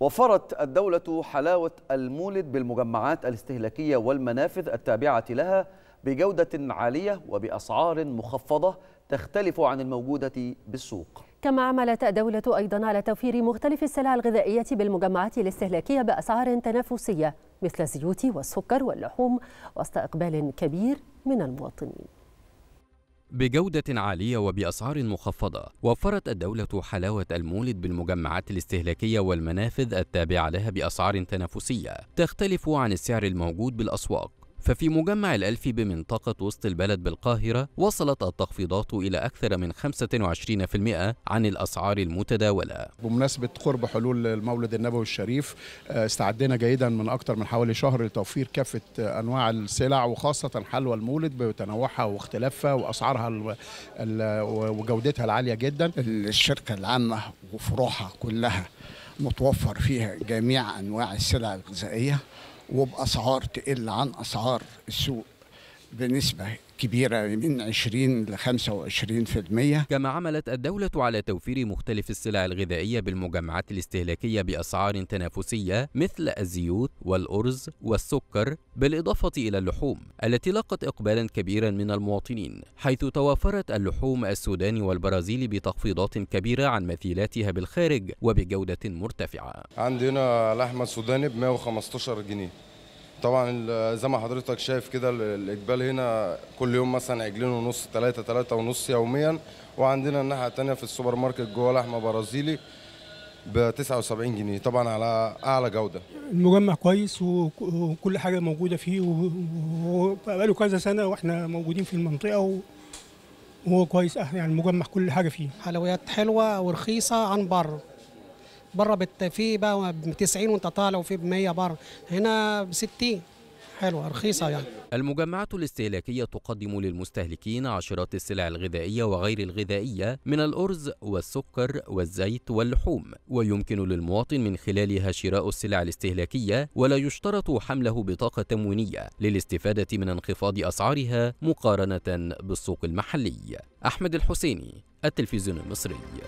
وفرت الدولة حلاوة المولد بالمجمعات الاستهلاكية والمنافذ التابعة لها بجودة عالية وبأسعار مخفضة تختلف عن الموجودة بالسوق كما عملت الدولة أيضا على توفير مختلف السلع الغذائية بالمجمعات الاستهلاكية بأسعار تنافسية مثل الزيوت والسكر واللحوم وسط إقبال كبير من المواطنين بجودة عالية وبأسعار مخفضة وفرت الدولة حلاوة المولد بالمجمعات الاستهلاكية والمنافذ التابعة لها بأسعار تنافسية تختلف عن السعر الموجود بالأسواق ففي مجمع الألف بمنطقة وسط البلد بالقاهرة وصلت التخفيضات إلى أكثر من 25% عن الأسعار المتداولة بمناسبة قرب حلول المولد النبوي الشريف استعدنا جيدا من أكثر من حوالي شهر لتوفير كافة أنواع السلع وخاصة حلوى المولد بتنوعها واختلافها وأسعارها وجودتها العالية جدا الشركة العامة وفروعها كلها متوفر فيها جميع أنواع السلع الغذائية وباسعار تقل عن اسعار السوق بنسبه كبيرة من 20 ل 25% كما عملت الدولة على توفير مختلف السلع الغذائية بالمجمعات الاستهلاكية بأسعار تنافسية مثل الزيوت والأرز والسكر بالإضافة إلى اللحوم التي لاقت إقبالا كبيرا من المواطنين حيث توافرت اللحوم السوداني والبرازيلي بتخفيضات كبيرة عن مثيلاتها بالخارج وبجودة مرتفعة عندنا لحمة سوداني ب 115 جنيه طبعا زي ما حضرتك شايف كده الاقبال هنا كل يوم مثلا عجلين ونص ثلاثة ثلاثة ونص يوميا وعندنا الناحيه الثانيه في السوبر ماركت جوه لحمه برازيلي ب 79 جنيه طبعا على اعلى جوده المجمع كويس وكل حاجه موجوده فيه وبقاله كذا سنه واحنا موجودين في المنطقه وهو كويس يعني المجمع كل حاجه فيه حلويات حلوه ورخيصه عن بره بره بت في بقى ب 90 وانت طالع وفي ب 100 بره هنا ب 60 حلوه رخيصه يعني المجمعات الاستهلاكيه تقدم للمستهلكين عشرات السلع الغذائيه وغير الغذائيه من الارز والسكر والزيت واللحوم ويمكن للمواطن من خلالها شراء السلع الاستهلاكيه ولا يشترط حمله بطاقه تموينيه للاستفاده من انخفاض اسعارها مقارنه بالسوق المحلي احمد الحسيني التلفزيون المصري